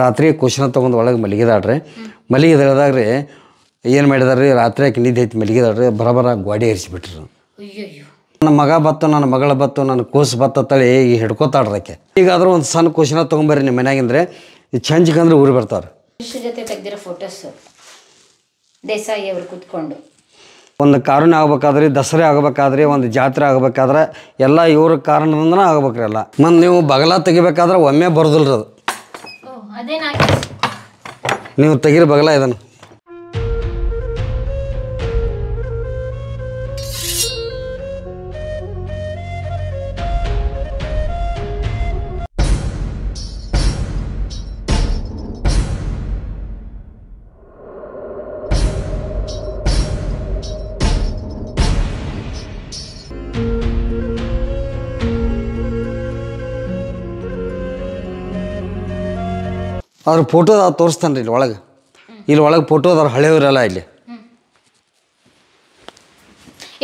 ರಾತ್ರಿ ಕುಶನ ತೊಗೊಂಡು ಒಳಗೆ ಮಲಗಿದಾಡ್ರಿ ಮಲಗಿದಾಗ್ರಿ ಏನು ಮಾಡಿದಾರ್ರಿ ರಾತ್ರಿ ಆಕೆ ನಿದ್ದೆ ಐತಿ ಮಲಗಿದಾಡ್ರಿ ಬರಬರ ಗೋಡೆ ಹರಿಸಿಬಿಟ್ರು ನನ್ನ ಮಗ ಬತ್ತು ನನ್ನ ಮಗಳ ಬತ್ತು ನನ್ನ ಕೂಸು ಬತ್ತ ತಳಿ ಈಗ ಹಿಡ್ಕೋತಾಡ್ರಿ ಆಕೆ ಈಗಾದ್ರೂ ಒಂದು ಸಣ್ಣ ಕುಶನ ತೊಗೊಂಬರ್ರಿ ನಿಮ್ಮ ಮನ್ಯಾಗಿಂದ್ರೆ ಈ ಕಂದ್ರೆ ಊರು ಬರ್ತಾರೆ ಫೋಟೋಸ್ ಒಂದು ಕಾರಣ ಆಗ್ಬೇಕಾದ್ರೆ ದಸರಾ ಆಗಬೇಕಾದ್ರೆ ಒಂದು ಜಾತ್ರೆ ಆಗಬೇಕಾದ್ರೆ ಎಲ್ಲ ಇವ್ರ ಕಾರಣದಿಂದ ಆಗ್ಬೇಕ್ರಿ ಎಲ್ಲ ಮತ್ತು ನೀವು ಬಗಲ ತೆಗಿಬೇಕಾದ್ರೆ ಒಮ್ಮೆ ಬರೋದಿಲ್ರಿ ಅದು ನೀವು ತೆಗಿರಿ ಬಗಲ ಇದನ್ನು ಅವ್ರ ಫೋಟೋ ತೋರಿಸ್ತಾನೆ ರೀ ಇಲ್ಲಿ ಒಳಗೆ ಇಲ್ಲಿ ಒಳಗೆ ಫೋಟೋದವ್ರು ಹಳೆಯವರೆಲ್ಲ ಇಲ್ಲಿ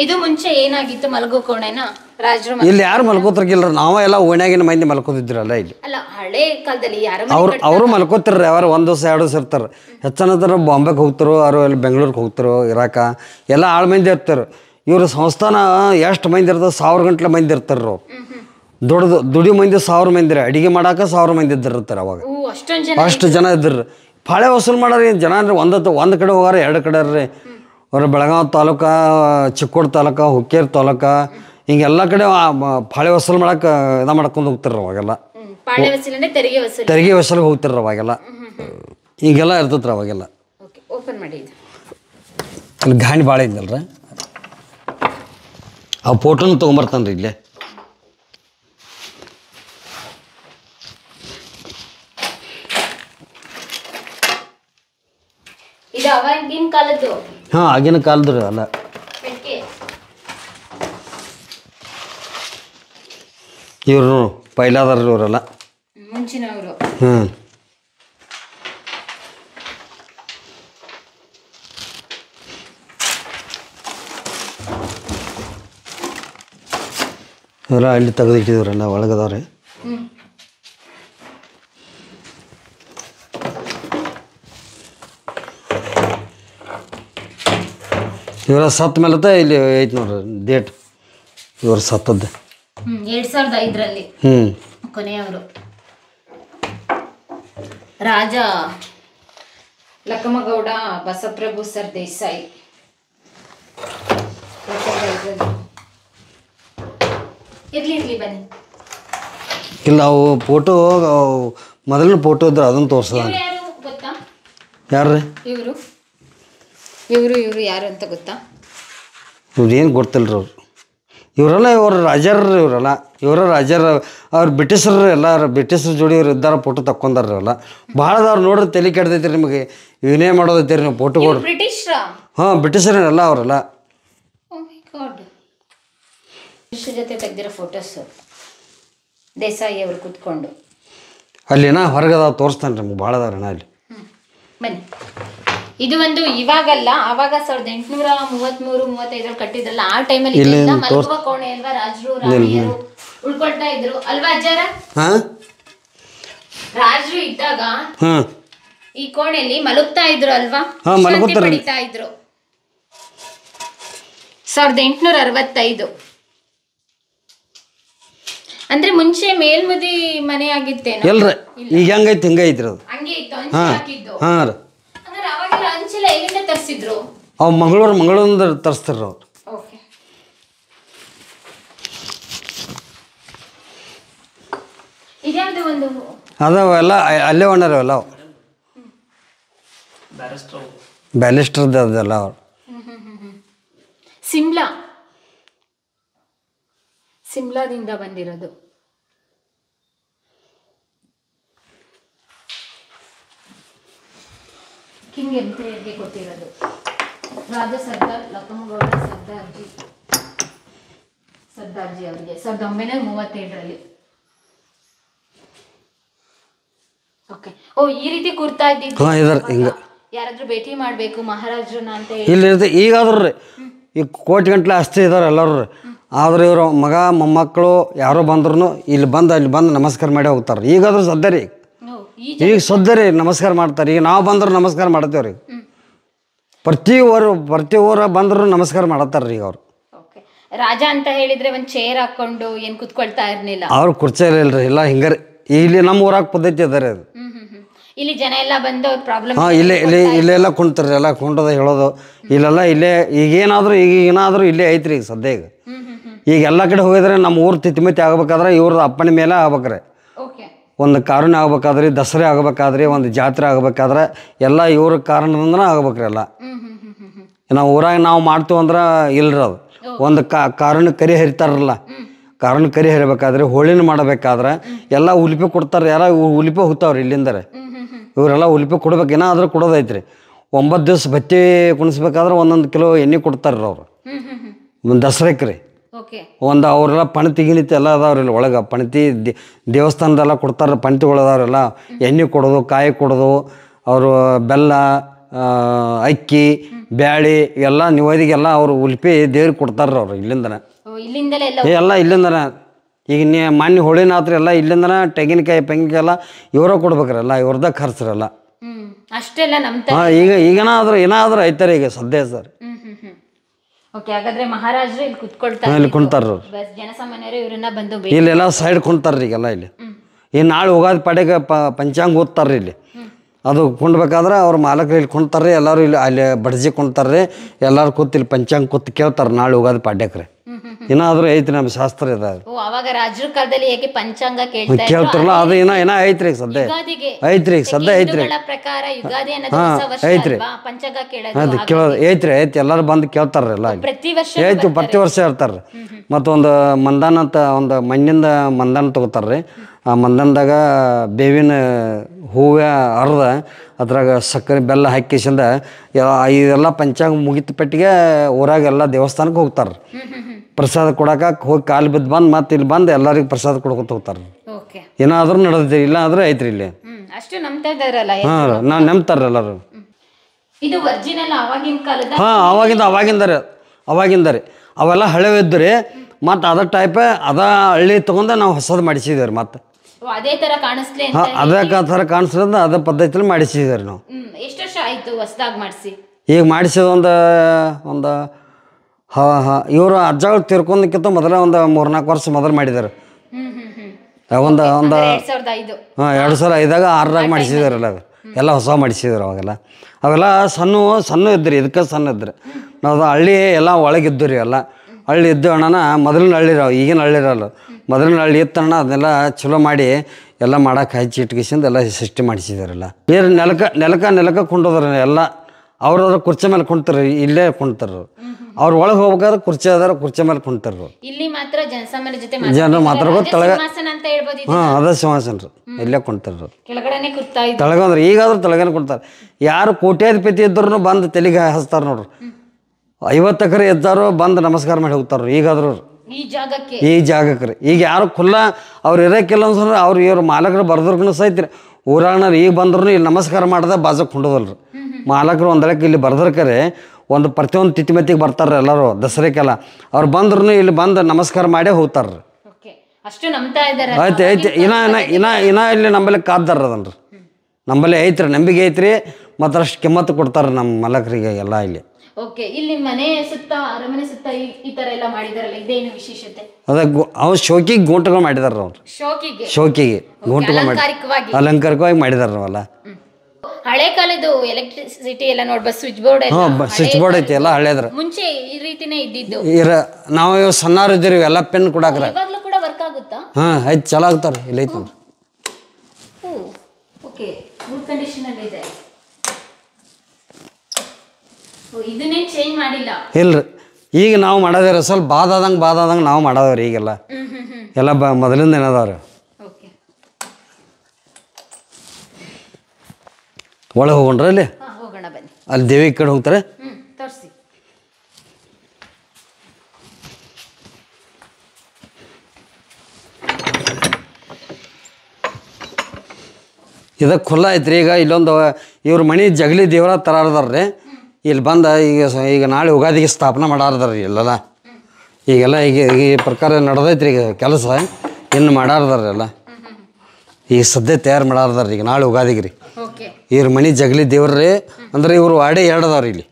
ಇದು ಮುಂಚೆ ಏನಾಗಿತ್ತು ಮಲಗೋ ಕೋಣೆನ ರಾಜರು ಇಲ್ಲಿ ಯಾರು ಮಲ್ಕೋತಿರ್ಗಿಲ್ಲ ನಾವ ಎಲ್ಲ ಓಣ್ಯಾಗಿನ ಮಂದಿ ಮಲ್ಕೋತಿದ್ರಲ್ಲ ಇಲ್ಲಿ ಅಲ್ಲ ಹಳೆ ಕಾಲದಲ್ಲಿ ಅವ್ರು ಅವರು ಮಲ್ಕೋತಿರ್ರಿ ಅವ್ರು ಒಂದು ದಿವಸ ಎರಡು ದಿವಸ ಇರ್ತಾರೆ ಹೆಚ್ಚನಂತರ ಬಾಂಬೆಗೆ ಹೋಗ್ತಾರೋ ಅವರು ಅಲ್ಲಿ ಬೆಂಗಳೂರಿಗೆ ಹೋಗ್ತಾರೋ ಇರಾಕ ಎಲ್ಲ ಆಳು ಮಂದಿ ಇರ್ತಾರೆ ಇವ್ರ ಸಂಸ್ಥಾನ ಎಷ್ಟು ಮಂದಿ ಇರ್ತದೆ ಸಾವಿರ ಗಂಟ್ಲೆ ಮಂದಿ ಇರ್ತಾರ ಅವ್ರು ದೊಡ್ಡದು ದುಡಿ ಮಂದಿ ಸಾವಿರ ಮಂದಿ ಅಡಿಗೆ ಮಾಡಾಕ ಸಾವಿರ ಮಂದಿ ಇದ್ದಿರ್ತಾರೆ ಅವಾಗ ಅಷ್ಟು ಜನ ಇದ್ರ ಪಾಳೆ ವಸೂಲ್ ಮಾಡ್ರಿ ಜನ ಅಂದ್ರೆ ಒಂದತ್ತು ಒಂದು ಕಡೆ ಹೋಗಾರ ಎರಡು ಕಡೆ ರೀ ಅವ್ರ ಬೆಳಗಾವ್ ತಾಲೂಕ ಚಿಕ್ಕೋಡ್ ತಾಲೂಕ ಹುಕ್ಕೇರಿ ತಾಲೂಕ ಹಿಂಗೆಲ್ಲ ಕಡೆ ಪಾಳೆ ವಸೂಲ್ ಮಾಡಾಕ ಇದ ಮಾಡ್ಕೊಂಡು ಹೋಗ್ತಾರ ಅವಾಗೆಲ್ಲ ತೆರಿಗೆ ವಸೂಲ್ ಹೋಗ್ತಾರ ಅವಾಗೆಲ್ಲ ಹಿಂಗೆಲ್ಲಾ ಇರ್ತತ್ರ ಅವಾಗೆಲ್ಲ ಗಾಣಿ ಭಾಳ ಇದ್ದಲ್ರ ಆ ಫೋಟೋನು ತೊಗೊಂಬರ್ತಾನೆ ರೀ ಇಲ್ಲೇ ಇದು ಹಾಂ ಆಗಿನ ಕಾಲದ್ರಿ ಅಲ್ಲ ಇವ್ರು ಪೈಲಾದಾರ ಇವರೆಲ್ಲ ಮುಂಚಿನವರು ಹ್ಞೂ ಇವರ ಅಲ್ಲಿ ತೆಗೆದಿಟ್ಟಿದ್ರಲ್ಲ ಒಳಗದವ್ರೆ ಇವರ ಸತ್ ಮೇಲತ್ತ ಇಲ್ಲಿ ಐತಿ ನೋಡ್ರಿ ಡೇಟ್ ಇವರ ಸತ್ತದ್ದು ಎರಡು ಸಾವಿರದ ಐದರಲ್ಲಿ ಹ್ಞೂ ಕೊನೆಯವರು ರಾಜ ಲಕ್ಕಮಗೌಡ ಬಸಪ್ರಭು ಸರ್ ದೇಸಾಯಿ ಇರ್ಲಿ ಇರ್ಲಿ ಬನ್ನಿ ಇಲ್ಲ ಅವು ಫೋಟೋ ಮೊದಲಿನ ಫೋಟೋ ಇದ್ರೆ ಅದನ್ನು ತೋರಿಸ್ತಾರೆ ಯಾರ್ರಿ ಇವರು ಇವರು ಇವರು ಯಾರು ಅಂತ ಗೊತ್ತಾ ಏನು ಗೊತ್ತಿಲ್ಲರು ಅವ್ರು ಇವರೆಲ್ಲ ಇವರು ರಾಜರ್ರು ಇವರೆಲ್ಲ ಇವರ ರಾಜರ ಅವ್ರು ಬ್ರಿಟಿಷರು ಎಲ್ಲ ಬ್ರಿಟಿಷರ ಜೋಡಿ ಇವ್ರು ಇದ್ದಾರ ಫೋಟೋ ಭಾಳ ಭಾಳದವ್ರು ನೋಡ್ರಿ ತಲೆ ಕೆಡ್ದೈತಿ ನಿಮಗೆ ಇವನೇ ರೀ ನೀವು ಫೋಟೋ ಕೊಡ್ರಿ ಹಾಂ ಬ್ರಿಟಿಷರಲ್ಲ ಅವರೆಲ್ಲ ಬ್ರಿಟಿಷ್ ಜೊತೆ ಫೋಟೋಸ್ ದೇಸಾಯಿ ಅಲ್ಲಿನ ಹೊರಗದ ತೋರಿಸ್ತಾನೆ ನಿಮ್ಗೆ ಭಾಳ ಅದಾರಣ ಅಲ್ಲಿ ಬನ್ನಿ ಇದು ಒಂದು ಇವಾಗಲ್ಲ ಅವಾಗ ಸಾವಿರದ ಎಂಟುನೂರ ಮೂವತ್ಮೂರು ಮೂವತ್ತೈದರಲ್ಲಿ ಕಟ್ಟಿದ್ರಲ್ಲ ಆ ಟೈಮಲ್ಲಿ ಮಲಗುವ ಕೋಣೆ ಅಲ್ವಾ ರಾಜರು ರಾಣಿಯರು ಉಳ್ಕೊಳ್ತಾ ಇದ್ರು ಅಲ್ವಾ ಅಜ್ಜಾರ ರಾಜರು ಇದ್ದಾಗ ಈ ಕೋಣೆಯಲ್ಲಿ ಮಲಗ್ತಾ ಇದ್ರು ಅಲ್ವಾ ಪಡಿತಾ ಇದ್ರು ಸಾವಿರದ ಎಂಟುನೂರ ಅರವತ್ತೈದು ಅಂದ್ರೆ ಮುಂಚೆ ಮೇಲ್ಮದಿ ಮನೆ ಆಗಿತ್ತೇನು ಈಗ ಹಂಗೈತಿ ಹಂಗೈತಿ ಹಂಗೆ ಇತ್ತು ಹಾಕಿದ್ದು ರೀ ಅವ್ ಮಂಗಳೂರು ಮಂಗಳೂರಿಂದ ತರಿಸ್ತಾರ ಅವ್ರು ಅದಾವೆಲ್ಲ ಅಲ್ಲೇ ಒಣರವೆಲ್ಲ ಅವು ಬ್ಯಾಲಿಸ್ಟರ್ದು ಅದೆಲ್ಲ ಅವ್ರು ಸಿಮ್ಲಾ ಸಿಮ್ಲಾದಿಂದ ಬಂದಿರೋದು ಕಿಂಗ್ ಎಂಪೈರ್ಗೆ ಕೊಟ್ಟಿರೋದು ರಾಜ ಸರ್ದಾರ್ ಲಕ್ಕಮ್ಮಗೌಡ ಸರ್ದಾರ್ಜಿ ಸರ್ದಾರ್ಜಿ ಅವರಿಗೆ ಸಾವಿರದ ಒಂಬೈನೂರ ಮೂವತ್ತೇಳರಲ್ಲಿ ಓಕೆ ಓ ಈ ರೀತಿ ಕುರ್ತಾ ಇದ್ದಿದ್ದು ಯಾರಾದ್ರೂ ಭೇಟಿ ಮಾಡಬೇಕು ಮಹಾರಾಜ್ರನ್ನ ಅಂತ ಹೇಳಿ ಇಲ್ಲಿ ಈಗಾದ್ರೂ ಈ ಕೋಟಿ ಗಂಟ್ಲೆ ಅಷ್ಟೇ ಇದಾರೆ ಎಲ್ಲರೂ ರೀ ಆದ್ರೆ ಇವರು ಮಗ ಮೊಮ್ಮಕ್ಕಳು ಯಾರೋ ಬಂದ್ರು ಇಲ್ಲಿ ಬಂದು ಅಲ್ಲಿ ಬಂದು ನಮಸ್ಕಾರ ಮಾಡಿ ಹೋಗ್ತಾರೆ ಈಗಾದ್ರೂ ಸದ್ಯ ರೀ ಈಗ ರೀ ನಮಸ್ಕಾರ ಮಾಡ್ತಾರೆ ಈಗ ನಾವು ಬಂದರೂ ನಮಸ್ಕಾರ ಮಾಡತ್ತೇವ್ರಿ ಪ್ರತಿ ಊರು ಪ್ರತಿ ಊರ ಬಂದ್ರು ನಮಸ್ಕಾರ ಮಾಡತ್ತಾರ ಈಗ ಅವ್ರು ರಾಜ ಅಂತ ಹೇಳಿದ್ರೆ ಒಂದು ಚೇರ್ ಹಾಕೊಂಡು ಏನು ಕುತ್ಕೊಳ್ತಾ ಇರ್ಲಿಲ್ಲ ಅವ್ರು ಕುರ್ಚಿ ಇಲ್ರಿ ಇಲ್ಲ ಹಿಂಗಾರೆ ಇಲ್ಲಿ ನಮ್ಮ ಊರಾಗ ಪದ್ಧತಿ ಅದ ರೀ ಅದು ಇಲ್ಲಿ ಜನ ಎಲ್ಲ ಪ್ರಾಬ್ಲಮ್ ಇಲ್ಲೇ ಇಲ್ಲಿ ಇಲ್ಲೆಲ್ಲ ಕುಣ್ತಾರೆ ಎಲ್ಲ ಕುಂಟದ ಹೇಳೋದು ಇಲ್ಲೆಲ್ಲ ಇಲ್ಲೇ ಈಗೇನಾದರೂ ಈಗ ಏನಾದರೂ ಇಲ್ಲೇ ಐತ್ರಿ ಈಗ ಸದ್ಯ ಈಗ ಈಗ ಎಲ್ಲ ಕಡೆ ಹೋಗಿದ್ರೆ ನಮ್ಮ ಊರು ತಿತ್ತಿಮಿತಿ ಆಗ್ಬೇಕಾದ್ರೆ ಇವ್ರದ್ದು ಅಪ್ಪನ ಮೇಲೆ ಆಗ್ಬೇಕ್ರೆ ಒಂದು ಕಾರಣ ಆಗ್ಬೇಕಾದ್ರೆ ದಸರಾ ಆಗ್ಬೇಕಾದ್ರೆ ಒಂದು ಜಾತ್ರೆ ಆಗ್ಬೇಕಾದ್ರೆ ಎಲ್ಲ ಇವ್ರ ಕಾರಣದಿಂದನೇ ಆಗ್ಬೇಕ್ರಿ ಎಲ್ಲ ನಾವು ಊರಾಗ ನಾವು ಅಂದ್ರೆ ಇಲ್ರಿ ಅದು ಒಂದು ಕಾರಣ ಕರಿ ಹರಿತಾರಲ್ಲ ಕಾರಣ ಕರಿ ಹರಿಬೇಕಾದ್ರೆ ಹೋಳಿನ ಮಾಡಬೇಕಾದ್ರೆ ಎಲ್ಲ ಉಲ್ಪಿ ಕೊಡ್ತಾರೆ ಯಾರ ಉಲ್ಪಿ ಹೋಗ್ತಾವ್ರಿ ಇಲ್ಲಿಂದರೆ ಇವರೆಲ್ಲ ಉಲ್ಪಿ ಕೊಡ್ಬೇಕು ಏನಾದರೂ ಕೊಡೋದೈತ್ರಿ ಒಂಬತ್ತು ದಿವ್ಸ ಬತ್ತಿ ಕುಣಿಸ್ಬೇಕಾದ್ರೆ ಒಂದೊಂದು ಕಿಲೋ ಎಣ್ಣೆ ಕೊಡ್ತಾರ್ರಿ ಅವ್ರು ದಸರಾಕ್ರಿ ಒಂದು ಅವರೆಲ್ಲ ಪಣತಿ ಗಿಣಿತಿ ಎಲ್ಲ ಇಲ್ಲಿ ಒಳಗೆ ಪಣತಿ ದೇವಸ್ಥಾನದೆಲ್ಲ ಕೊಡ್ತಾರೆ ಪಣತಿಗಳದಾವ್ರೆಲ್ಲ ಎಣ್ಣೆ ಕೊಡೋದು ಕಾಯಿ ಕೊಡೋದು ಅವರು ಬೆಲ್ಲ ಅಕ್ಕಿ ಬ್ಯಾಳಿ ಎಲ್ಲ ನಿವೇದಿಗೆಲ್ಲ ಅವರು ಉಲ್ಪಿ ದೇವ್ರಿಗೆ ಕೊಡ್ತಾರ್ರಿ ಅವರು ಇಲ್ಲಿಂದನ ಎಲ್ಲ ಇಲ್ಲಿಂದನ ಈಗ ನೀ ಹೋಳಿನ ಹೋಳಿನಾತ್ರಿ ಎಲ್ಲ ಇಲ್ಲಿಂದನ ತೆಂಗಿನಕಾಯಿ ಪೆಂಗಿನಕಾಯಿ ಎಲ್ಲ ಇವರ ಕೊಡ್ಬೇಕ್ರಲ್ಲ ಇವ್ರದ ಖರ್ಚ್ರಲ್ಲ ಅಷ್ಟೆಲ್ಲ ಈಗ ಈಗೇನಾದ್ರೂ ಏನಾದರೂ ಐತಾರೆ ಈಗ ಸದ್ಯ ಸರ್ ಓಕೆ ಹಾಗಾದ್ರೆ ಇಲ್ಲಿ ಇವರನ್ನ ಬಂದು ಇಲ್ಲೆಲ್ಲ ಸೈಡ್ ಕುಂತಾರ್ರಿ ಈಗೆಲ್ಲ ಇಲ್ಲಿ ಈ ನಾಳೆ ಹೋಗೋದ ಪಡೆಗೆ ಪಂಚಾಂಗ ಓದ್ತಾರ್ರಿ ಇಲ್ಲಿ ಅದು ಕುಣ್ಬೇಕಾದ್ರೆ ಅವ್ರ ಮಾಲಕರು ಇಲ್ಲಿ ಕುಂತಾರ್ರಿ ಎಲ್ಲರೂ ಇಲ್ಲಿ ಅಲ್ಲಿ ಬಡ್ಜಿ ಕುಂತಾರ್ರಿ ಎಲ್ಲರೂ ಕೂತ್ ಇಲ್ಲಿ ಪಂಚಾಂಗ ಕೂತ್ ಕೇಳ್ತಾರೆ ನಾಳೆ ಹೋಗೋದು ಪಾಡ್ಯಕ್ರಿ ಏನಾದರೂ ಐತ್ರಿ ನಮ್ಮ ಶಾಸ್ತ್ರ ಇದ ಓ ಅವಾಗ ರಾಜರ ಕಾಲದಲ್ಲಿ ಪಂಚಾಂಗ ಕೇಳ್ತಾರಲ್ಲ ಅದು ಏನ ಏನ ಐತ್ರಿ ಈಗ ಸದ್ಯ ಯುಗಾದಿಗೆ ಐತ್ರಿ ಈಗ ಸದ್ಯ ಐತ್ರಿ ಹಿಂದೂಗಳ ಪ್ರಕಾರ ಯುಗಾದಿ ವರ್ಷ ಐತ್ರಿ. ಪಂಚಾಂಗ ಅದು ಹಾಗಾಗಿ ಕೇಳೋದು ಐತ್ರಿ ಐತಿ ಎಲ್ಲರೂ ಬಂದು ಕೇಳ್ತಾರ್ರಿ ಎಲ್ಲ ಪ್ರತಿ ವರ್ಷ ಐತಿ ಪ್ರತಿ ವರ್ಷ ಇರ್ತಾರ್ರಿ ಮತ್ತೊಂದು ಮಂದಾನ ಅಂತ ಒಂದು ಮಣ್ಣಿಂದ ಮಂದಾನ ತಗೋತಾರ್ರಿ ಆ ಮಂದಾನದಾಗ ಬೇವಿನ ಹೂವ ಅರ್ಧ ಅದ್ರಾಗ ಸಕ್ಕರೆ ಬೆಲ್ಲ ಹಾಕಿಸಿಂದ ಎಲ್ಲ- ಇದೆಲ್ಲ ಪಂಚಾಂಗ ಮುಗಿತ ಪೆಟ್ಟಿಗೆ ಊರಾಗ ಎಲ್ಲ ದೇವಸ್ಥಾನಕ್ಕೆ ಹೋಗ್ತಾರ್ರಿ ಪ್ರಸಾದ ಕೊಡಾಕ ಹೋಗಿ ಕಾಲು ಬಿದ್ದು ಬಂದು ಮತ್ತೆ ಇಲ್ಲಿ ಬಂದು ಎಲ್ಲರಿಗೂ ಪ್ರಸಾದ ಕೊಡ್ಕೊತ ಹೋಗ್ತಾರೆ ಏನಾದ್ರೂ ನಡೆದೈತಿ ಇಲ್ಲ ಅಂದ್ರೆ ಐತ್ರಿ ಇಲ್ಲಿ ಅಷ್ಟು ನಂಬ್ತಾರಲ್ಲ ನಾವು ನಂಬ್ತಾರ ಎಲ್ಲರೂ ಇದು ಒರಿಜಿನಲ್ ಹಾಂ ಅವಾಗಿಂದ ಅವಾಗಿಂದ ರೀ ಅವಾಗಿಂದ ರೀ ಅವೆಲ್ಲ ಹಳೆವು ಇದ್ದು ರೀ ಮತ್ತು ಅದ ಟೈಪ್ ಅದ ಹಳ್ಳಿ ತೊಗೊಂಡು ನಾವು ಹೊಸದು ಮಾಡಿಸಿದ್ದೇವೆ ರೀ ಮತ್ತೆ ಅದೇ ಥರ ಕಾಣಿಸ್ಲಿ ಅದೇ ಥರ ಕಾಣಿಸ್ಲಿಂದ ಅದೇ ಪದ್ಧತಿಲಿ ಮಾಡಿಸಿದ್ದೇವೆ ರೀ ನಾವು ಎಷ್ಟು ಆಯಿತು ಹೊಸದಾಗಿ ಮಾಡಿಸಿ ಈಗ ಮಾಡಿಸಿದ ಒಂದು ಒಂದು ಹಾಂ ಹಾಂ ಇವರು ಅಜ್ಜಗಳು ತಿರ್ಕೊಂಡಕ್ಕಿಂತ ಮೊದಲ ಒಂದು ಮೂರ್ನಾಲ್ಕು ವರ್ಷ ಮೊದಲು ಮಾಡಿದಾರೆ ಒಂದು ಒಂದು ಹಾಂ ಎರಡು ಸಾವಿರ ಐದಾಗ ಆರಾಗ ಮಾಡಿಸಿದಾರಲ್ಲ ಅದು ಎಲ್ಲ ಹೊಸ ಮಾಡಿಸಿದ್ರು ಅವಾಗೆಲ್ಲ ಅವೆಲ್ಲ ಸಣ್ಣ ಸಣ್ಣ ಇದ್ರಿ ಇದಕ್ಕೆ ಸಣ್ಣ ಇದ್ರಿ ನಾವು ಹಳ್ಳಿ ಎಲ್ಲ ಒಳಗಿದ್ದು ರೀ ಎಲ್ಲ ಹಳ್ಳಿ ಇದ್ದು ಅಣ್ಣನ ಮೊದಲಿನ ಅವ್ರು ಈಗಿನ ಹಳ್ಳಿರಲ್ಲ ಮೊದಲಿನ ಹಳ್ಳಿ ಇತ್ತಣ್ಣ ಅದನ್ನೆಲ್ಲ ಚಲೋ ಮಾಡಿ ಎಲ್ಲ ಮಾಡೋಕೆ ಹಚ್ಚಿ ಇಟ್ಕಿಸಿಂದ ಎಲ್ಲ ಸೃಷ್ಟಿ ಮಾಡಿಸಿದಾರಲ್ಲ ನೀರು ನೆಲಕ ನೆಲಕ ನೆಲಕ ಕೊಂಡೋದ್ರ ಎಲ್ಲ ಅವ್ರದ್ರ ಕುರ್ಚಿ ಮೇಲೆ ಕುಂತಾರ ಇಲ್ಲೇ ಕುಂತಾರ ಅವ್ರ ಒಳಗೆ ಹೋಗ್ಬೇಕಾದ್ರೆ ಕುರ್ಚಿ ಅದಾರ ಕುರ್ಚಿ ಮೇಲೆ ಕುಂತಾರ ಇಲ್ಲಿ ಮಾತ್ರ ಜೊತೆ ಜನ ಹಾ ಅದ ಸಿಂಹಾಸನ ಇಲ್ಲೇ ಕುಂತಾರ ತಳಗ ಅಂದ್ರೆ ಈಗಾದ್ರೂ ತಳಗನ ಕುಂತಾರ ಯಾರು ಕೋಟ್ಯಾಧಿಪತಿ ಇದ್ರು ಬಂದು ತಲೆಗೆ ಹಸ್ತಾರ ನೋಡ್ರಿ ಐವತ್ತು ಎಕರೆ ಬಂದ್ ಬಂದು ನಮಸ್ಕಾರ ಮಾಡಿ ಹೋಗ್ತಾರ ಈಗಾದ್ರೂ ಈ ಜಾಗಕ್ಕೆ ರೀ ಈಗ ಯಾರು ಖುಲ್ಲ ಅವ್ರು ಇರೋಕ್ಕಿಲ್ಲ ಅನ್ಸಂದ್ರೆ ಅವ್ರು ಇವ್ರ ಮಾಲಕರು ಬರ್ದ್ರೂ ಸಹಿತ ಊರಾಗನ ಈಗ ಬಂದ್ರು ಇಲ್ಲಿ ನಮಸ್ಕಾರ ಮಾಡ್ದೆ ಬಾಜಕ್ ಕುಂಡೋದಲ್ರಿ ಮಾಲಕರು ಒಂದಳಕ್ಕೆ ಇಲ್ಲಿ ಬರ್ದರ್ಕರೆ ಒಂದು ಪ್ರತಿಯೊಂದು ತಿತಿಮತಿಗೆ ಬರ್ತಾರೆ ಎಲ್ಲರೂ ದಸರೆಗೆಲ್ಲ ಅವ್ರು ಬಂದ್ರೂ ಇಲ್ಲಿ ಬಂದು ನಮಸ್ಕಾರ ಮಾಡೇ ಹೋಗ್ತಾರ್ರಿ ಅಷ್ಟು ನಂಬ್ತಾ ಇದ್ದಾರೆ ಐತೆ ಐತೆ ಇನ್ನ ಇನ್ನ ಇನ್ನ ಇಲ್ಲಿ ನಂಬಲ್ಲಿ ಕಾದ್ದಾರ ಅದನ್ರಿ ನಂಬಲ್ಲಿ ಐತ್ರಿ ನಂಬಿಕೆ ಐತ್ರಿ ಮತ್ತು ಅಷ್ಟು ಕಿಮ್ಮತ್ತು ಕೊಡ್ತಾರೆ ನಮ್ಮ ಮಲಕರಿಗೆ ಎಲ್ಲ ಇಲ್ಲಿ ಓಕೆ ಇಲ್ಲಿ ಅವ್ರು ಶೋಕಿಗೆ ಗುಂಟುಗಳು ಮಾಡಿದಾರ ಅವ್ರು ಶೋಕಿಗೆ ಗುಂಟುಗಳು ಮಾಡಿ ಅಲಂಕಾರಿಕವಾಗಿ ಮಾಡಿದಾರ ಹಳೆ ಕಾಲದ ಎಲೆಕ್ಟ್ರಿಸಿಟಿ ಎಲ್ಲ ನೋಡ್ ಬಸ್ ಸ್ವಿಚ್ ಬೋರ್ಡ್ ಸ್ವಿಚ್ ಬೋರ್ಡ್ ಐತಿ ಎಲ್ಲ ಹಳೇದ್ರ ಮುಂಚೆ ಈ ರೀತಿನೇ ಇದ್ದಿದ್ದು ಇರ ನಾವು ಇವ್ ಸಣ್ಣಾರು ಇದ್ದೀರಿ ಎಲ್ಲ ಪೆನ್ ಕೊಡಾಕ್ರ ಇವಾಗ್ಲೂ ಕೂಡ ವರ್ಕ್ ಆಗುತ್ತಾ ಹಾ ಐತಿ ಚಲೋ ಆಗ್ತಾರ ಇಲ್ಲ ಐತಿ ನೋಡ್ರಿ ಓಕೆ ಗುಡ್ ಕಂಡೀಷನ್ ಅಲ್ಲಿ ಇದೆ ಇದನ್ನೇ ಚೇಂಜ್ ಮಾಡಿಲ್ಲ ಇಲ್ರಿ ಈಗ ನಾವು ಮಾಡೋದಿರ ಸ್ವಲ್ಪ ಬಾದಾದಂಗೆ ಬಾದಾದಂಗೆ ನಾವು ಮಾಡೋದ್ರಿ ಈಗೆಲ್ಲ ಎಲ್ಲ ಬ ಮೊದಲಿಂದ ಏನದಾವ್ರಿ ಒಳಗೆ ಹೋಗೋಣ ಅಲ್ಲಿ ಹೋಗೋಣ ಬನ್ನಿ ಅಲ್ಲಿ ದೇವಿ ಕಡೆ ಹೋಗ್ತಾರೆ ತೋರಿಸಿ ಖುಲ್ಲ ಐತ್ರಿ ಈಗ ಇಲ್ಲೊಂದು ಇವ್ರ ಮಣಿ ಜಗಲಿ ದೇವರ ತರಾರ್ದಾರ್ರಿ ಇಲ್ಲಿ ಬಂದ ಈಗ ಈಗ ನಾಳೆ ಯುಗಾದಿಗೆ ಸ್ಥಾಪನೆ ಮಾಡಾರ್ದಾರ್ರಿ ಇಲ್ಲೆಲ್ಲ ಈಗೆಲ್ಲ ಈಗ ಈ ಪ್ರಕಾರ ನಡೆದೈತ್ರಿ ಈಗ ಕೆಲಸ ಇನ್ನು ಮಾಡಾರ್ದಾರ್ರಿ ಎಲ್ಲ ಈಗ ಸದ್ಯ ತಯಾರು ಮಾಡಾರ್ದಾರ್ರಿ ಈಗ ನಾಳೆ ಯುಗಾದಿಗೆ ರೀ ಇವ್ರ ಮನೆ ಜಗಲಿ ದೇವ್ರಿ ಅಂದ್ರೆ ಇವರು ವಾಡೆ ಎರಡು ಅದಾವ್ರಿ ಇಲ್ಲಿ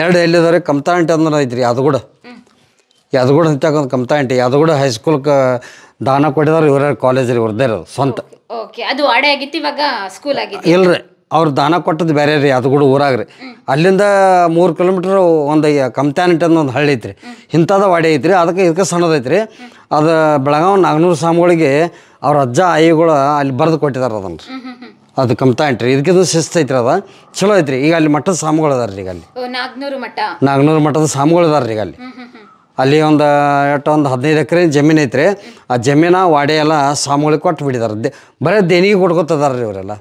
ಎರಡು ಎಲ್ಲಿದಾರೆ ಕಮ್ತಾಂಟಿ ಅಂದ್ರೆ ಐತ್ರಿ ಯಾದಗೂಡ ಯಾದಗೂಡ ಅಂತಕ್ಕಂಥ ಕಮ್ತಾಂಟಿ ಯಾದಗೂಡ ಹೈಸ್ಕೂಲ್ ದಾನ ಕೊಟ್ಟಿದಾರ ಇವ್ರ ಕಾಲೇಜ್ ರೀ ಇವ್ರದೇ ಇರೋದು ಸ್ವಂತ ಆಗಿತ್ತು ಇಲ್ರಿ ಅವ್ರು ದಾನ ಕೊಟ್ಟದ್ದು ಬೇರೆ ರೀ ಅದು ಊರಾಗ ರೀ ಅಲ್ಲಿಂದ ಮೂರು ಕಿಲೋಮೀಟರ್ ಒಂದು ಕಮ್ತಾನಿಟ್ ಅಂದ ಒಂದು ಹಳ್ಳಿ ಐತ್ರಿ ಇಂಥದ ವಾಡೆ ಐತ್ರಿ ಅದಕ್ಕೆ ಇದಕ್ಕೆ ಸಣ್ಣದೈತ್ರಿ ಅದು ಬೆಳಗಾವ್ ನಾಗನೂರು ಸ್ವಾಮಿಗಳಿಗೆ ಅವ್ರ ಅಜ್ಜ ಆಯಿಗಳು ಅಲ್ಲಿ ಬರೆದು ಕೊಟ್ಟಿದ್ದಾರೆ ರೀ ಅದು ಕಮ್ತಾ ಇಂಟ್ರಿ ಇದಕ್ಕಿದು ಶಿಸ್ತು ಐತ್ರಿ ಅದ ಚಲೋ ಐತ್ರಿ ಈಗ ಅಲ್ಲಿ ಮಠದ ಸಾಮಗಳು ಅದಾರ ರೀ ಈಗ ಅಲ್ಲಿ ನಾಗ್ನೂರು ಮಠದ ಸಾಮಗಳು ಅದಾರ ರೀ ಈಗ ಅಲ್ಲಿ ಅಲ್ಲಿ ಒಂದು ಎಷ್ಟು ಒಂದು ಹದಿನೈದು ಎಕರೆ ಜಮೀನು ಐತ್ರಿ ಆ ಜಮೀನ ವಾಡೆ ಎಲ್ಲ ಸಾಮುಗಳಿಗೆ ಕೊಟ್ಟು ಬಿಡಿದಾರ ಬರೀ ದೇಣಿಗೆ ಕೊಡ್ಕೊತದಾರ ರೀ ಇವರೆಲ್ಲ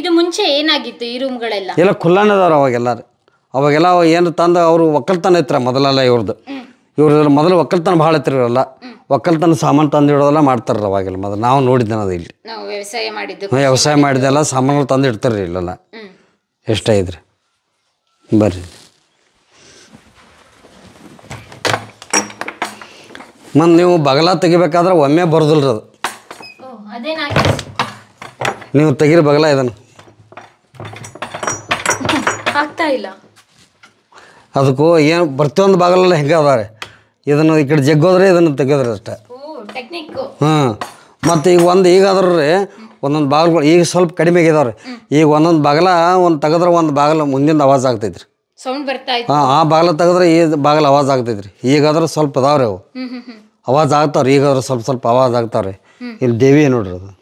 ಇದು ಮುಂಚೆ ಏನಾಗಿತ್ತು ಈ ರೂಮ್ಗಳೆಲ್ಲ ಎಲ್ಲ ಖುಲ್ಲಾನದಾರ ಅವಾಗೆಲ್ಲ ಅವಾಗೆಲ್ಲ ಏನು ತಂದು ಅವರು ಒಕ್ಕಲ್ತನ ಐತ್ರ ಮೊದಲೆಲ್ಲ ಇವ್ರದ್ದು ಇವ್ರ ಮೊದಲು ಒಕ್ಕಲ್ತನ ಭಾಳ ಐತ್ರಿ ಇವರೆಲ್ಲ ಒಕ್ಕಲ್ತನ ಸಾಮಾನು ತಂದಿಡೋದೆಲ್ಲ ಮಾಡ್ತಾರ ಅವಾಗೆಲ್ಲ ಮದ ನಾವು ನೋಡಿದ್ದೇನೆ ಅದು ಇಲ್ಲಿ ನಾವು ವ್ಯವಸಾಯ ಮಾಡಿದ್ದು ವ್ಯವಸಾಯ ಮಾಡಿದೆಲ್ಲ ಸಾಮಾನುಗಳು ತಂದು ಇಡ್ತಾರ್ರಿ ಇಲ್ಲೆಲ್ಲ ಎಷ್ಟಾಯಿದ್ರಿ ಬರ್ರಿ ಮತ್ತು ನೀವು ಬಗಲ ತೆಗಿಬೇಕಾದ್ರೆ ಒಮ್ಮೆ ಬರೋದಿಲ್ರಿ ಅದು ನೀವು ತೆಗಿರಿ ಬಗಲ ಇದನ್ನು ಅದಕ್ಕೂ ಏನು ಪ್ರತಿಯೊಂದು ಬಾಗಲಲ್ಲ ಹೆಂಗೆ ಇದನ್ನು ಈ ಕಡೆ ಜಗ್ಗೋದ್ರೆ ಇದನ್ನು ತೆಗೆಯೋದ್ರಿ ಅಷ್ಟೇ ಹಾಂ ಮತ್ತು ಈಗ ಒಂದು ಈಗ ರೀ ಒಂದೊಂದು ಬಾಗಿಲ್ಗಳು ಈಗ ಸ್ವಲ್ಪ ಕಡಿಮೆ ಆಗಿದಾವ್ರಿ ಈಗ ಒಂದೊಂದು ಬಾಗಲ ಒಂದು ತೆಗೆದ್ರೆ ಒಂದು ಬಾಗಲ ಮುಂದಿನ ಆವಾಜ್ ಆಗ್ತೈತ್ರಿ ಹಾಂ ಆ ಬಾಗಲ ತೆಗೆದ್ರೆ ಈ ಬಾಗಲ ಆವಾಜ್ ಆಗ್ತೈತ್ರಿ ಈಗಾದ್ರೆ ಸ್ವಲ್ಪ ಅದಾವ್ರಿ ಅವು ಆವಾಜ್ ಆಗ್ತಾವ್ರಿ ಈಗಾದ್ರೆ ಸ್ವಲ್ಪ ಸ್ವಲ್ಪ ಆವಾಜ್ ಆಗ್ತಾವ್ರಿ ಇಲ್ಲಿ ದೇವಿ ನೋಡ್ರಿ ಅದು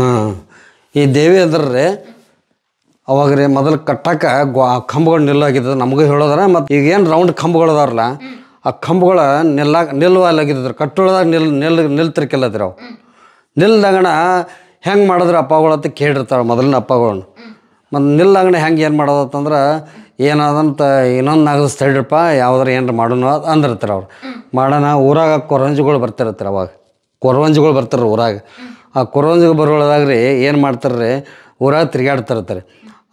ಹಾಂ ಈ ದೇವಿ ಅಂದ್ರೆ ಅವಾಗ ರೀ ಮೊದಲು ಕಟ್ಟಕ್ಕೆ ಗ್ವಾ ಕಂಬಗಳು ನಿಲ್ಲೋಗಿದ್ದದ ನಮಗೂ ಹೇಳೋದಾರ ಮತ್ತು ಈಗ ಏನು ರೌಂಡ್ ಅದಾರಲ್ಲ ಆ ಕಂಬಗಳ ನಿಲ್ಲಾಗ ನಿಲ್ಲುವಲ್ಲಾಗಿದ್ದರು ಕಟ್ಟೊಳದಾಗ ನಿಲ್ ನಿಲ್ ನಿಲ್ತಿರ್ಕಿಲ್ಲದ್ರಿ ಅವು ನಿಲ್ದಾಗಣ ಹೆಂಗೆ ಮಾಡಿದ್ರೆ ಅಂತ ಕೇಳಿರ್ತಾವೆ ಮೊದಲಿನ ಅಪ್ಪಗಳನ್ನ ಮತ್ತು ನಿಲ್ದಾಗಣ ಹೆಂಗೆ ಏನು ಮಾಡೋದಂತಂದ್ರೆ ಏನಾದಂತ ಇನ್ನೊಂದು ನಾಗದ ಸೈಡಿರಪ್ಪ ಯಾವ್ದಾರು ಏನಾರು ಮಾಡೋಣ ಅಂದಿರ್ತಾರೆ ಅವ್ರು ಮಾಡೋಣ ಊರಾಗ ಕೊರಂಜುಗಳು ಬರ್ತಿರ್ತಾರೆ ಅವಾಗ ಕೊರವಂಜುಗಳು ಬರ್ತಾರೆ ಊರಾಗ ಆ ಕೊರವಂಜಿಗೆ ಬರೋದಾಗ್ರಿ ರೀ ಏನು ಮಾಡ್ತಾರೆ ರೀ ಊರಾಗ ತಿರುಗಾಡ್ತಿರ್ತಾರೆ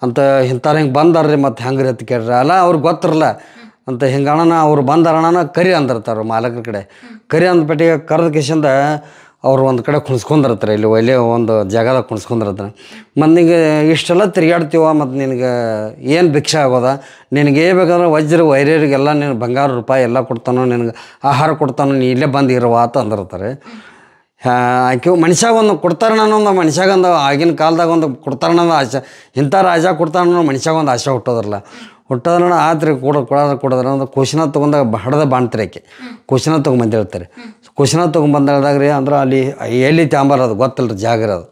ಅಂತ ಇಂಥವ್ರು ಹಿಂಗೆ ಬಂದಾರ್ರಿ ಹೆಂಗೆ ರೀ ಅಂತ ಕೇಳ್ರಿ ಅಲ್ಲ ಅವ್ರಿಗೆ ಗೊತ್ತಿರಲ್ಲ ಅಂತ ಹಿಂಗೆ ಅಣ್ಣನ ಅವ್ರು ಬಂದಾರಣ್ಣನ ಕರಿ ಅಂದಿರ್ತಾರೆ ಮಾಲಕರ ಕಡೆ ಕರಿ ಅಂದ್ಬಿಟ್ಟಿಗೆ ಕರೆದ ಕಿಶಿಂದ ಅವ್ರು ಒಂದು ಕಡೆ ಕುಣಿಸ್ಕೊಂಡಿರ್ತಾರೆ ಇಲ್ಲಿ ಒಲೆ ಒಂದು ಜಾಗದಾಗ ಕುಣಿಸ್ಕೊಂಡಿರ್ತಾರೆ ಮತ್ತು ನಿನಗೆ ಇಷ್ಟೆಲ್ಲ ತಿರುಗಾಡ್ತೀವ ಮತ್ತು ನಿನಗೆ ಏನು ಭಿಕ್ಷೆ ಆಗೋದ ನಿನಗೆ ಬೇಕಂದ್ರೆ ವಜ್ರ ವೈರ್ಯರಿಗೆಲ್ಲ ನೀನು ಬಂಗಾರ ರೂಪಾಯಿ ಎಲ್ಲ ಕೊಡ್ತಾನೋ ನಿನಗೆ ಆಹಾರ ಕೊಡ್ತಾನೋ ನೀ ಇಲ್ಲೇ ಬಂದು ಅಂತ ಅಂದಿರ್ತಾರೆ ಆಕೆ ಮನುಷ್ಯಾಗ ಒಂದು ಕೊಡ್ತಾರೆ ಒಂದು ಮನುಷ್ಯಾಗ ಆಗಿನ ಕಾಲದಾಗ ಒಂದು ಕೊಡ್ತಾರೆ ಆಶೆ ಇಂಥ ರಾಜ ಕೊಡ್ತಾರ ಮನುಷ್ಯಾಗ ಒಂದು ಆಶೆ ಹುಟ್ಟೋದ್ರಲ್ಲ ಹುಟ್ಟೋದ್ರನ್ನ ಆತ್ರಿ ಕೊಡ ಕೊಡೋದು ಕೊಡೋದ್ರ ಒಂದು ಕುಶಿನ ತೊಗೊಂಡಾಗ ಬಹಡದ ಬಾಣ್ತಾರೆ ಆಕೆ ಕುಶಿನ ತೊಗೊಂಬಂದಿರ್ತಾರೆ ಕುಶನ ತೊಗೊಂಬಂದಾಗ ರೀ ಅಂದ್ರೆ ಅಲ್ಲಿ ಎಲ್ಲಿ ತಾಂಬಾರ ಅದು ಗೊತ್ತಲ್ಲ ರೀ ಜಾಗ ಇರೋದು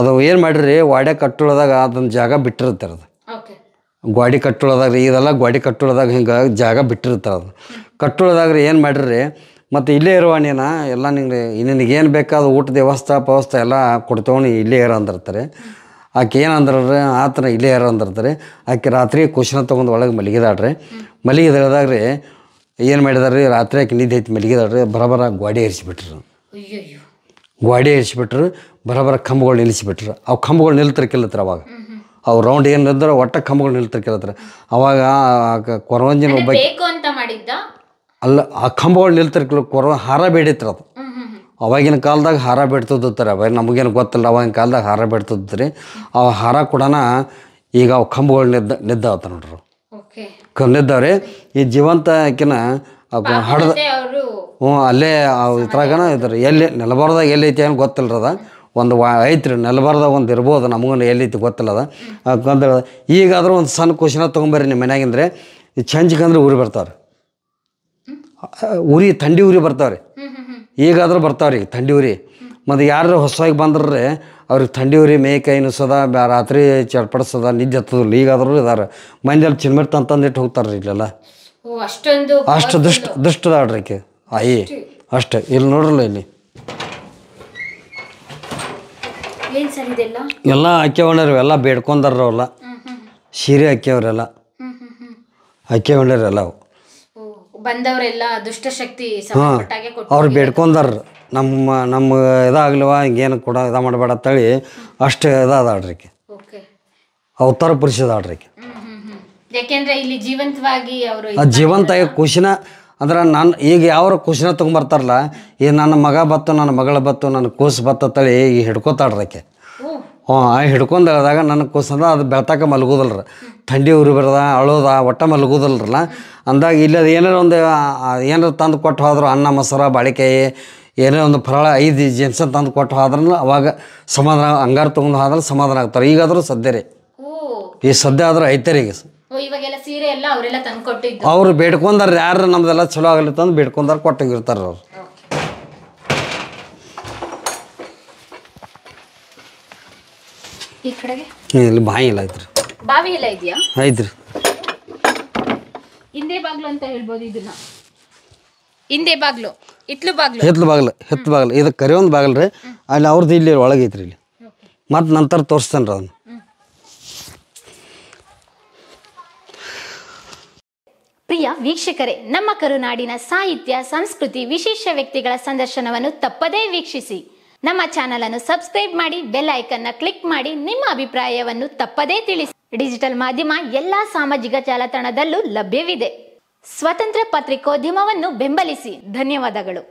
ಅದು ಏನು ಮಾಡಿರಿ ವಾಡೆ ಕಟ್ಟುಳದಾಗ ಅದೊಂದು ಜಾಗ ಬಿಟ್ಟಿರ್ತಾರೆ ಅದು ಗ್ವಾಡಿ ಕಟ್ಟುಳದಾಗ ರೀ ಇದೆಲ್ಲ ಗ್ವಾಡಿ ಕಟ್ಟೊಳದಾಗ ಹಿಂಗೆ ಜಾಗ ಬಿಟ್ಟಿರ್ತಾರೆ ಅದು ಕಟ್ಟುಳದಾಗ ರೀ ಏನು ಮಾಡಿರಿ ಮತ್ತು ಇಲ್ಲೇ ಇರುವ ನೀನು ಎಲ್ಲ ನಿನಗೆ ನಿನಗೇನು ಬೇಕಾದ ಊಟದ ವ್ಯವಸ್ಥೆ ಪವಸ್ಥೆ ಎಲ್ಲ ಕೊಡ್ತೇವೆ ಇಲ್ಲೇ ಇರೋ ಅಂದಿರ್ತಾರೆ ಆಕೆ ಏನಂದ್ರೆ ಆ ಥರ ಇಲ್ಲೇ ಏರೋ ಅಂದಿರ್ತಾರೆ ಆಕೆ ರಾತ್ರಿ ಕುಶನ ತೊಗೊಂಡು ಒಳಗೆ ಮಲಗಿದಾಡ್ರಿ ಮಲಗಿದಾಗ್ರಿ ಏನು ಮಾಡಿದಾರ್ರಿ ರಾತ್ರಿ ಆಕೆ ನಿದ್ದೆ ಐತಿ ಮಲಗಿದಾಡ್ರಿ ಬರೋಬರ ಗೋಡೆ ಇರಿಸಿಬಿಟ್ರು ಗೋಡೆ ಇರಿಸಿಬಿಟ್ರು ಬರೋಬರ ಕಂಬಗಳು ನಿಲ್ಲಿಸಿಬಿಟ್ರು ಅವು ಕಂಬಗಳು ನಿಲ್ತಾರೆ ಕೆಲತ್ರ ಅವಾಗ ಅವು ರೌಂಡ್ ಏನು ನಿಲ್ದ್ರೆ ಒಟ್ಟ ಕಂಬಗಳು ನಿಲ್ತಾರೆ ಕೆಲತ್ರ ಅವಾಗ ಕೊರವಂಜಿನ ಒಬ್ಬ ಅಲ್ಲ ಆ ಕಂಬಗಳು ಕಿಲೋ ಕೊರ ಹಾರ ಬೇಡಿತ್ರ ಅದು ಅವಾಗಿನ ಕಾಲದಾಗ ಹಾರ ಬೇಡ್ತದತ್ತಾರೆ ಅವಾಗ ನಮಗೇನು ಗೊತ್ತಿಲ್ಲ ಅವಾಗಿನ ಕಾಲದಾಗ ಹಾರ ಬೇಡ್ತದ್ರಿ ಆ ಹಾರ ಕೂಡ ಈಗ ಅವು ಕಂಬಗಳು ನಿದ್ದ ಆತ ನೋಡ್ರಿ ನಿದ್ದವ್ರಿ ಈ ಆಕಿನ ಹಡದ ಹ್ಞೂ ಅಲ್ಲೇ ಇದ್ರಾಗನ ಇದ್ರಿ ಎಲ್ಲಿ ನೆಲಬಾರ್ದಾಗ ಎಲ್ಲಿ ಐತಿ ಏನು ಗೊತ್ತಿಲ್ಲರದ ಒಂದು ವಾ ಐತ್ರಿ ನೆಲಬಾರ್ದಾಗ ಒಂದು ಇರ್ಬೋದು ನಮಗೂ ಐತಿ ಗೊತ್ತಿಲ್ಲದ ಈಗ ಈಗಾದ್ರೂ ಒಂದು ಸಣ್ಣ ಖುಷಿನ ತೊಗೊಂಬರ್ರಿ ನಿಮ್ಮ ಮನ್ಯಾಗಿಂದ್ರೆ ಈ ಚಂಜಿಕಂದ್ರೆ ಊರು ಬರ್ತಾರೆ ಉರಿ ಥಂಡಿ ಉರಿ ಬರ್ತಾವ್ರಿ ಈಗಾದ್ರೂ ಬರ್ತಾವ್ರಿ ಥಂಡಿ ಉರಿ ಮತ್ತು ಯಾರು ಹೊಸವಾಗಿ ಬಂದ್ರೆ ಅವ್ರಿಗೆ ಥಂಡಿ ಉರಿ ಮೇ ಕೈ ನುಸದ ರಾತ್ರಿ ಚಡ್ಪಡಿಸದ ನಿದ್ದೆ ಹತ್ತದಿಲ್ಲ ಈಗಾದ್ರೂ ಇದಾರೆ ಮಂದಿಯಲ್ಲಿ ಚಿನ್ಮೆಟ್ ತಂತಂದು ಇಟ್ಟು ಹೋಗ್ತಾರ್ರಿ ಇಲ್ಲೆಲ್ಲ ಅಷ್ಟು ದುಷ್ಟ ದುಷ್ಟದ ಆಡ್ರಿಕೆ ಅಯ್ಯ ಅಷ್ಟೇ ಇಲ್ಲಿ ನೋಡ್ರಲ್ಲ ಇಲ್ಲಿ ಎಲ್ಲ ಹಾಕ್ಯವಣ್ಣರು ಎಲ್ಲ ಬೇಡ್ಕೊಂಡಾರಲ್ಲ ಸೀರೆ ಹಾಕ್ಯವ್ರೆಲ್ಲ ಹಾಕ್ಯವ್ರಿ ಎಲ್ಲ ಅವು ಬಂದವರೆಲ್ಲ ದುಷ್ಟಶಕ್ತಿ ಅವ್ರು ಬೇಡ್ಕೊಂಡಾರ ನಮ್ಮ ನಮ್ಮ ಇದಾಗ್ಲಿವ ಹಿಂಗೇನು ಕೂಡ ಇದ ಮಾಡಬೇಡ ಅಂತೇಳಿ ಅಷ್ಟು ಇದಾದ್ರಿಕೆ ಅವತಾರ ಪುರುಷದಾಡ್ರಿಕೆ ಯಾಕೆಂದ್ರೆ ಇಲ್ಲಿ ಜೀವಂತವಾಗಿ ಅವರು ಖುಷಿನ ಅಂದ್ರೆ ನಾನು ಈಗ ಯಾವ ಖುಷಿನ ತಗೊಂಬರ್ತಾರಲ್ಲ ಈ ನನ್ನ ಮಗ ಬತ್ತು ನನ್ನ ಮಗಳ ಬತ್ತು ನನ್ನ ಕೂಸು ತಳಿ ಈಗ ಹಿಡ್ಕೋತಾಡ್ರಕ್ಕೆ ಹಿಡ್ಕೊಂಡು ಹೇಳಿದಾಗ ನನಗೆ ಕುಸದ ಅದು ಬೆಳ್ತಾಕ ಮಲಗೋದಲ್ರ ಥಂಡಿ ಉರಿ ಬರದ ಅಳೋದ ಒಟ್ಟ ಮಲಗೋದಲ್ರಲ್ಲ ಅಂದಾಗ ಇಲ್ಲಿ ಅದು ಏನಾರ ಒಂದು ಏನಾರು ತಂದು ಕೊಟ್ಟು ಹೋದ್ರು ಅನ್ನ ಮೊಸರ ಬಾಳಿಕಾಯಿ ಏನೇ ಒಂದು ಫರಾಳ ಐದು ಜನ್ಸನ್ ತಂದು ಕೊಟ್ಟು ಹೋದ್ರೂ ಅವಾಗ ಸಮಾಧಾನ ಹಂಗಾರ ತೊಗೊಂಡು ಹೋದ್ರೆ ಸಮಾಧಾನ ಆಗ್ತಾರೆ ಈಗಾದರೂ ಸದ್ಯ ರೀ ಈ ಸದ್ಯ ಆದರೂ ಐತೆ ರೀ ಈಗ ಅವರು ಬೇಡ್ಕೊಂಡಾರ ಯಾರು ನಮ್ದೆಲ್ಲ ಚಲೋ ಆಗಲಿ ಬೇಡ್ಕೊಂಡಾರ ಕೊಟ್ಟಂಗಿರ್ತಾರ ಅವ್ರು ಇಲ್ಲಿ ಬಾವಿ ಇಲ್ಲ ಐತ್ರಿ ಬಾವಿ ಎಲ್ಲ ಇದೆಯಾ ಐತ್ರಿ ಹಿಂದೆ ಬಾಗ್ಲು ಅಂತ ಹೇಳ್ಬೋದು ಇದನ್ನ ಹಿಂದೆ ಬಾಗ್ಲು ಹಿತ್ಲು ಬಾಗ್ಲು ಹೆತ್ಲು ಬಾಗ್ಲು ಹೆತ್ತು ಬಾಗ್ಲು ಇದು ಕರಿ ಒಂದು ಬಾಗಿಲು ರೀ ಅಲ್ಲಿ ಅವ್ರದ್ದು ಇಲ್ಲಿ ಒಳಗೈತ್ರಿ ಇಲ್ಲಿ ಮತ್ತು ನಂತರ ತೋರಿಸ್ತಾನ ರೀ ಅದನ್ನು ಪ್ರಿಯ ವೀಕ್ಷಕರೇ ನಮ್ಮ ಕರುನಾಡಿನ ಸಾಹಿತ್ಯ ಸಂಸ್ಕೃತಿ ವಿಶೇಷ ವ್ಯಕ್ತಿಗಳ ಸಂದರ್ಶನವನ್ನು ತಪ್ಪದೇ ವೀಕ್ಷಿಸಿ ನಮ್ಮ ಚಾನಲ್ ಅನ್ನು ಸಬ್ಸ್ಕ್ರೈಬ್ ಮಾಡಿ ಬೆಲ್ ಐಕನ್ನ ಕ್ಲಿಕ್ ಮಾಡಿ ನಿಮ್ಮ ಅಭಿಪ್ರಾಯವನ್ನು ತಪ್ಪದೇ ತಿಳಿಸಿ ಡಿಜಿಟಲ್ ಮಾಧ್ಯಮ ಎಲ್ಲಾ ಸಾಮಾಜಿಕ ಜಾಲತಾಣದಲ್ಲೂ ಲಭ್ಯವಿದೆ ಸ್ವತಂತ್ರ ಪತ್ರಿಕೋದ್ಯಮವನ್ನು ಬೆಂಬಲಿಸಿ ಧನ್ಯವಾದಗಳು